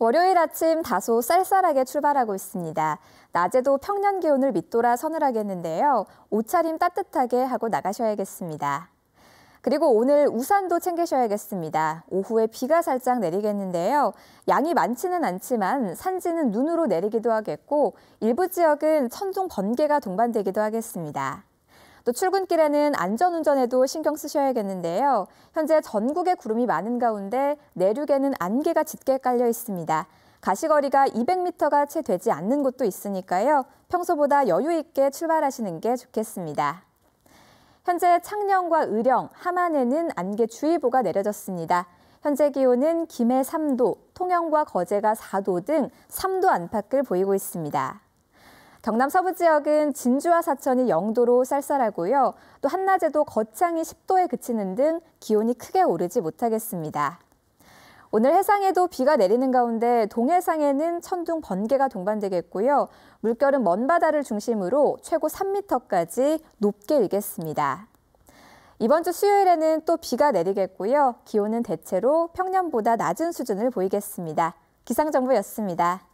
월요일 아침 다소 쌀쌀하게 출발하고 있습니다. 낮에도 평년 기온을 밑돌아 서늘하겠는데요. 옷차림 따뜻하게 하고 나가셔야겠습니다. 그리고 오늘 우산도 챙기셔야겠습니다. 오후에 비가 살짝 내리겠는데요. 양이 많지는 않지만 산지는 눈으로 내리기도 하겠고 일부 지역은 천둥 번개가 동반되기도 하겠습니다. 또 출근길에는 안전운전에도 신경 쓰셔야겠는데요. 현재 전국에 구름이 많은 가운데 내륙에는 안개가 짙게 깔려 있습니다. 가시거리가 200m가 채 되지 않는 곳도 있으니까요. 평소보다 여유 있게 출발하시는 게 좋겠습니다. 현재 창녕과 의령, 함안에는 안개주의보가 내려졌습니다. 현재 기온은 김해 3도, 통영과 거제가 4도 등 3도 안팎을 보이고 있습니다. 경남 서부 지역은 진주와 사천이 0도로 쌀쌀하고요. 또 한낮에도 거창이 10도에 그치는 등 기온이 크게 오르지 못하겠습니다. 오늘 해상에도 비가 내리는 가운데 동해상에는 천둥 번개가 동반되겠고요. 물결은 먼 바다를 중심으로 최고 3m까지 높게 일겠습니다. 이번 주 수요일에는 또 비가 내리겠고요. 기온은 대체로 평년보다 낮은 수준을 보이겠습니다. 기상정보였습니다.